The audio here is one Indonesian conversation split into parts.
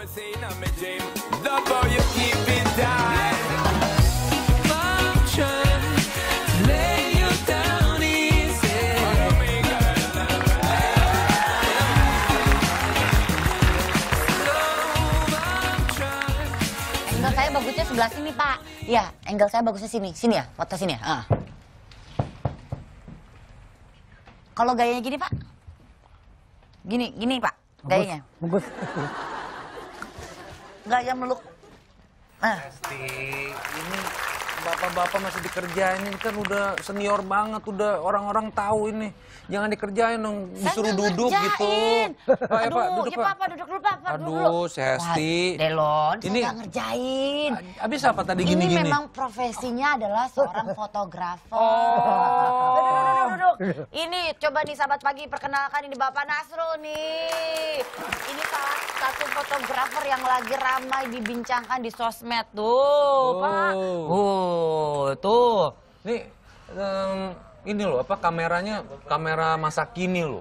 saya bagusnya sebelah sini, Pak. Ya, angle saya bagusnya sini. Sini ya, foto sini ya. Ah. Kalau gayanya gini, Pak. Gini, gini, Pak. Gayanya. Bagus. Bagus nggak ya meluk nah pasti ini bapak-bapak masih dikerjain ini kan udah senior banget udah orang-orang tahu ini jangan dikerjain dong disuruh duduk gitu. ngerjain. gitu Pak, aduh ya, Pak, duduk, ya, Pak. Papa duduk dulu Pak, Pak aduh dulu. Delon ini saya ngerjain abis apa tadi gini-gini ini memang profesinya adalah seorang fotografer oh. Ini coba nih sahabat pagi perkenalkan ini Bapak Nasrul nih. Ini salah satu fotografer yang lagi ramai dibincangkan di sosmed tuh, oh. Pak. Oh, tuh. Nih um, ini loh apa kameranya kamera masa kini loh.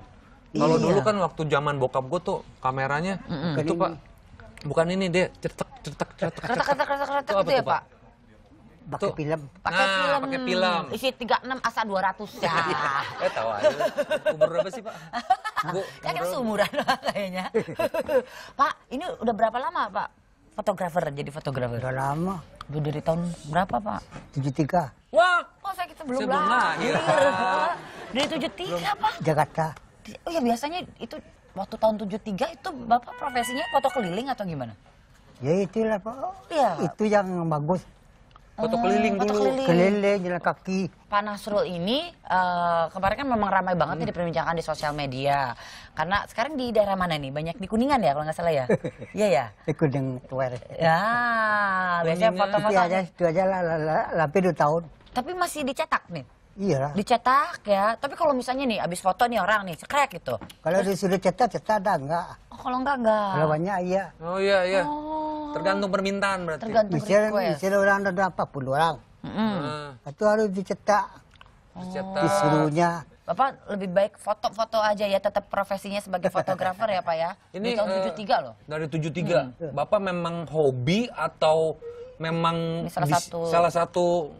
Kalau iya. dulu kan waktu zaman bokap gue tuh kameranya mm -mm. itu Pak bukan ini deh cetek cetek cetek cetek cetek cetek, itu gitu ya Pak. Pak? pakai film. Pakai nah, film. Pakai film. Isi 36 asa 200 ya. eh tahu aja. Umur berapa sih, Pak? Bu, ya kan seumuran kayaknya. Pak, ini udah berapa lama, Pak? Fotografer jadi fotografer. Udah lama. Udah dari tahun berapa, Pak? 73. Wah, kok saya kita belum lahir. Dari 73, Pak? Jakarta. Oh ya biasanya itu waktu tahun 73 itu Bapak profesinya foto keliling atau gimana? Ya itulah Pak. Ya. Itu yang bagus foto hmm, keliling dulu keliling, keliling jalan kaki Pak Nasrul ini uh, kemarin kan memang ramai banget hmm. nih diperbincangkan di sosial media karena sekarang di daerah mana nih banyak di kuningan ya kalau nggak salah ya iya ya di kuning tuer ya biasanya foto-foto itu ya, aja itu aja lah lah, lah, dua tahun tapi masih dicetak nih Iya. lah. Dicetak ya. Tapi kalau misalnya nih abis foto nih orang nih cekrek gitu. Kalau disuruh cetak cetak ada enggak? Oh, kalau enggak enggak. Kalau banyak iya. Oh iya iya. Oh. Oh. Tergantung permintaan berarti. Tergantung misalnya, request. Misalnya orang ada puluh orang. Mm -hmm. Nah. Itu harus dicetak. Oh. Dicetak. Disuruhnya. Bapak lebih baik foto-foto aja ya tetap profesinya sebagai fotografer ya Pak ya. Ini tahun eh, uh, 73 loh. Dari 73. Hmm. Bapak memang hobi atau memang salah satu salah satu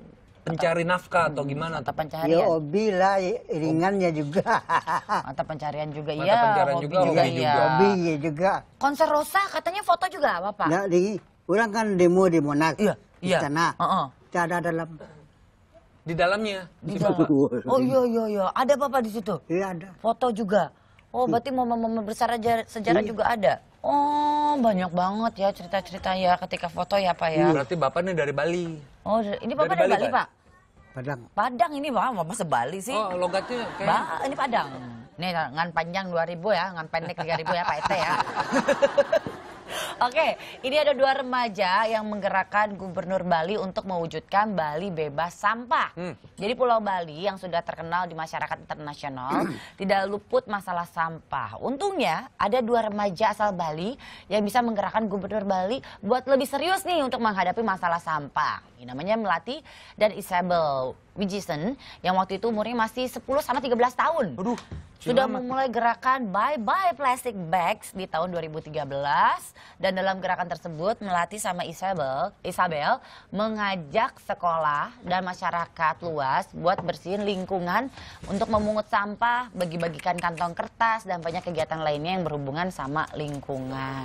mencari nafkah atau hmm, gimana? Mata pencarian. Ya hobi lah, ringannya juga. Mata pencarian juga iya. Mata pencarian juga, juga, hobi iya. Hobi iya juga. Konser Rosa katanya foto juga Bapak? Nah, di, orang kan demo di Monak. Iya. Di iya. sana. Uh -uh. Ada dalam di dalamnya. Di dalam. Oh iya iya iya, ada Bapak di situ? Iya ada. Foto juga. Oh, berarti momen-momen besar aja sejarah iya. juga ada. Oh, banyak banget ya cerita-cerita ya ketika foto ya Pak ya. Iya. Berarti Bapak ini dari Bali. Oh, ini Bapak dari, dari Bali, Bali Pak? Padang. Padang ini mah apa sebali sih. Oh, logatnya kayak... Ba, gitu. ini Padang. Nih, ngan panjang 2000 ya, ngan pendek 3000 ya Pak Ete ya. Oke, ini ada dua remaja yang menggerakkan Gubernur Bali untuk mewujudkan Bali bebas sampah. Hmm. Jadi Pulau Bali yang sudah terkenal di masyarakat internasional tidak luput masalah sampah. Untungnya ada dua remaja asal Bali yang bisa menggerakkan Gubernur Bali buat lebih serius nih untuk menghadapi masalah sampah. Ini namanya Melati dan Isabel Wijison yang waktu itu umurnya masih 10 sama 13 tahun. Aduh sudah memulai gerakan Bye Bye Plastic Bags di tahun 2013 dan dalam gerakan tersebut melatih sama Isabel, Isabel mengajak sekolah dan masyarakat luas buat bersihin lingkungan untuk memungut sampah, bagi-bagikan kantong kertas dan banyak kegiatan lainnya yang berhubungan sama lingkungan.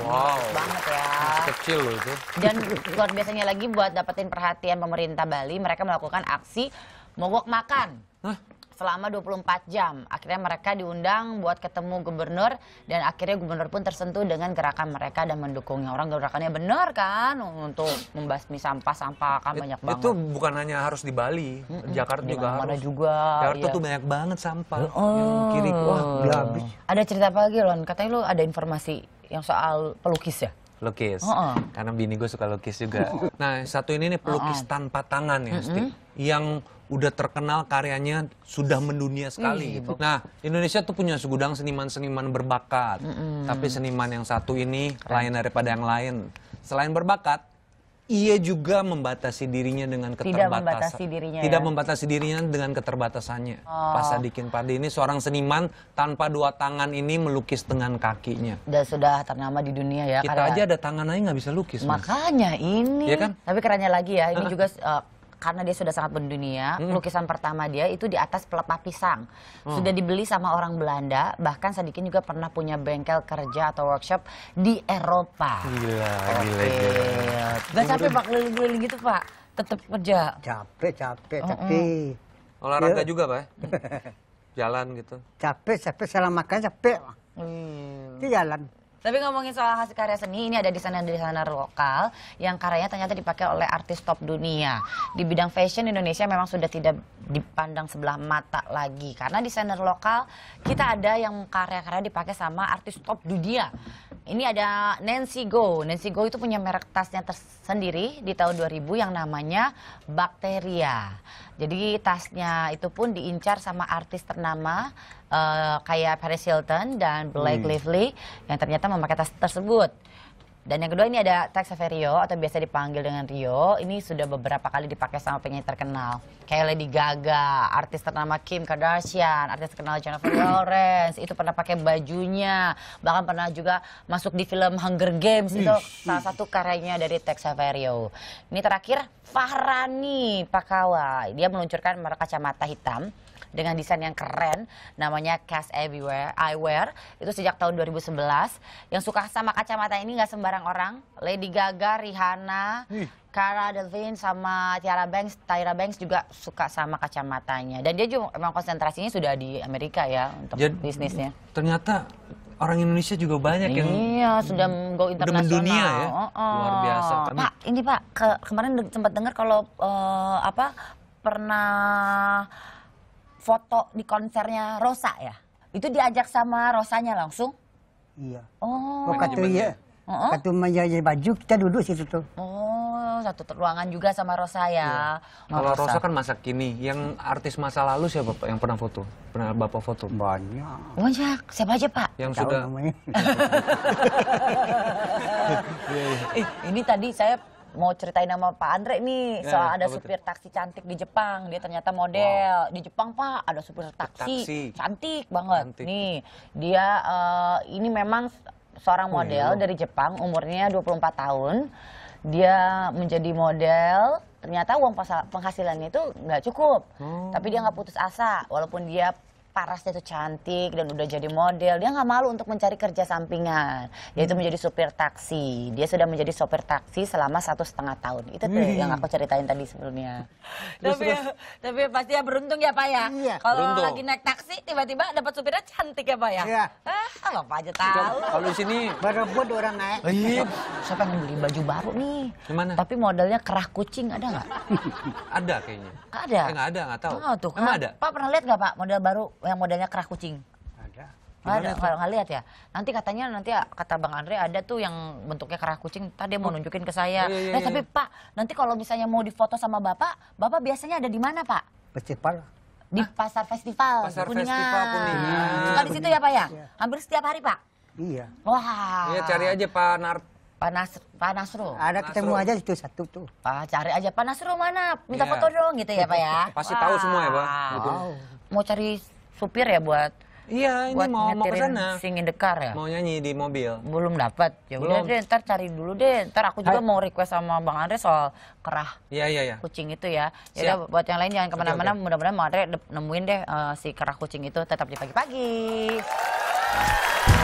Wow. Banget ya. Mas kecil loh itu. Dan luar biasanya lagi buat dapetin perhatian pemerintah Bali, mereka melakukan aksi mogok makan. Hah? selama 24 jam. Akhirnya mereka diundang buat ketemu gubernur dan akhirnya gubernur pun tersentuh dengan gerakan mereka dan mendukungnya. Orang gerakannya benar kan untuk membasmi sampah-sampah kan It, banyak banget. Itu bukan hanya harus di Bali, mm -mm. Jakarta di juga mana harus. juga. Jakarta iya. tuh banyak banget sampah. Oh. Yang kiri wah habis. Ada cerita apa lagi Lon? Katanya lu ada informasi yang soal pelukis ya? lukis. Oh, oh. Karena bini gue suka lukis juga. Nah, satu ini nih pelukis oh, oh. tanpa tangan ya, mm -hmm. yang udah terkenal karyanya sudah mendunia sekali. Mm, gitu. Nah, Indonesia tuh punya segudang seniman-seniman berbakat. Mm -mm. Tapi seniman yang satu ini lain daripada yang lain. Selain berbakat, ia juga membatasi dirinya dengan keterbatasan. Tidak membatasi dirinya. Tidak ya? membatasi dirinya dengan keterbatasannya. Oh. Pak Sadikin Padi ini seorang seniman tanpa dua tangan ini melukis dengan kakinya. Dan sudah ternama di dunia ya. Kita karena... aja ada tangan aja nggak bisa lukis. Makanya mas. ini. Ya kan? Tapi kerannya lagi ya, ini uh -huh. juga uh, karena dia sudah sangat mendunia, hmm. lukisan pertama dia itu di atas pelepah pisang. Hmm. Sudah dibeli sama orang Belanda, bahkan Sadikin juga pernah punya bengkel kerja atau workshop di Eropa. Gila, okay. gila, gila. Gak nah, capek Pak keliling-keliling gitu Pak, tetap kerja. Capek, capek, capek. Mm Olahraga iya. juga Pak ya? Jalan gitu. Capek, capek, salah makan capek. Hmm. Iya. Itu jalan. Tapi ngomongin soal hasil karya seni, ini ada desainer-desainer lokal yang karyanya ternyata dipakai oleh artis top dunia. Di bidang fashion Indonesia memang sudah tidak dipandang sebelah mata lagi. Karena desainer lokal kita ada yang karya-karya dipakai sama artis top dunia. Ini ada Nancy Go. Nancy Go itu punya merek tasnya tersendiri di tahun 2000 yang namanya Bakteria. Jadi tasnya itu pun diincar sama artis ternama uh, kayak Paris Hilton dan Blake hmm. Lively yang ternyata memakai tas tersebut. Dan yang kedua ini ada Tex Averio atau biasa dipanggil dengan Rio. Ini sudah beberapa kali dipakai sama penyanyi terkenal. Kayak Lady Gaga, artis ternama Kim Kardashian, artis terkenal Jennifer Lawrence. Itu pernah pakai bajunya. Bahkan pernah juga masuk di film Hunger Games. Itu salah satu karyanya dari Tex Averio. Ini terakhir Fahrani Pakawa. Dia meluncurkan merek kacamata hitam dengan desain yang keren namanya Cast Everywhere Eyewear itu sejak tahun 2011. Yang suka sama kacamata ini nggak sembarang orang, Lady Gaga, Rihanna, hmm. Cara Delevingne sama Tiara Banks, Tiara Banks juga suka sama kacamatanya. Dan dia juga emang konsentrasinya sudah di Amerika ya untuk Jadi, bisnisnya. Ternyata orang Indonesia juga banyak iya, yang Iya, sudah go internasional. dunia ya. Oh, oh. Luar biasa. Kami... Pak, ini Pak, ke, kemarin sempat dengar kalau uh, apa pernah foto di konsernya Rosa ya? Itu diajak sama Rosanya langsung? Iya. Oh. oh kata iya. Uh -huh. Waktu menjajah baju kita duduk situ tuh. Oh, satu ruangan juga sama Rosa ya. Iya. Oh, Kalau Rosa. kan masa kini, yang artis masa lalu siapa Pak yang pernah foto? Pernah Bapak foto? Banyak. Banyak. Siapa aja Pak? Yang Tau sudah. Namanya. eh, ini tadi saya mau ceritain sama Pak Andre nih iya, soal iya, ada supir betul. taksi cantik di Jepang. Dia ternyata model. Wow. Di Jepang Pak ada supir taksi, taksi. cantik banget. Cantik. Nih, dia uh, ini memang seorang oh, model oh, dari Jepang, umurnya 24 tahun. Dia menjadi model, ternyata uang penghasilannya itu nggak cukup. Hmm. Tapi dia nggak putus asa, walaupun dia Parasnya itu cantik dan udah jadi model. Dia nggak malu untuk mencari kerja sampingan, yaitu hmm. menjadi supir taksi. Dia sudah menjadi supir taksi selama satu setengah tahun. Itu tuh hmm. yang aku ceritain tadi sebelumnya. tapi, tapi ya pasti ya beruntung ya Pak ya. Iya. Kalau lagi naik taksi tiba-tiba dapat supirnya cantik ya Pak ya. Iya. Ah, apa aja iya. tahu. Kalau di sini berebut orang naik. Iya. Siapa yang beli baju baru nih? Gimana? Tapi modelnya kerah kucing ada nggak? ada kayaknya. Ada. Eh, nggak eh, ada, nggak tahu. Oh, tuh, kan? ada. Pak pernah lihat nggak Pak model baru yang modelnya kerah kucing? Ada. ada, kalau nggak lihat ya. Nanti katanya nanti kata Bang Andre ada tuh yang bentuknya kerah kucing. Tadi mau oh. nunjukin ke saya. Iya, iya, nah, tapi iya. Pak, nanti kalau misalnya mau difoto sama Bapak, Bapak biasanya ada di mana Pak? Festival. Di Hah? pasar festival pasar Kuningan. Festival Kuningan. Suka di situ ya Pak ya? Iya. Hampir setiap hari Pak. Iya. Wah. Iya cari aja Pak Nart Pak, Nasr, Pak Nasru. Ada ketemu Nasru. aja itu satu tuh. Pak cari aja Pak Nasru mana? Minta yeah. foto dong gitu ya Pak ya. Pasti Wah. tahu semua ya Pak. Wow. Mau cari supir ya buat Iya, ini buat mau mau ke sana. Sing in the car ya? Mau nyanyi di mobil. Belum dapat. Ya udah deh, ntar cari dulu deh. Ntar aku juga Hai. mau request sama Bang Andre soal kerah. Iya, iya, iya. Kucing itu ya. Ya udah buat yang lain jangan kemana mana okay, okay. mudah-mudahan Bang Andre nemuin deh uh, si kerah kucing itu tetap di pagi-pagi.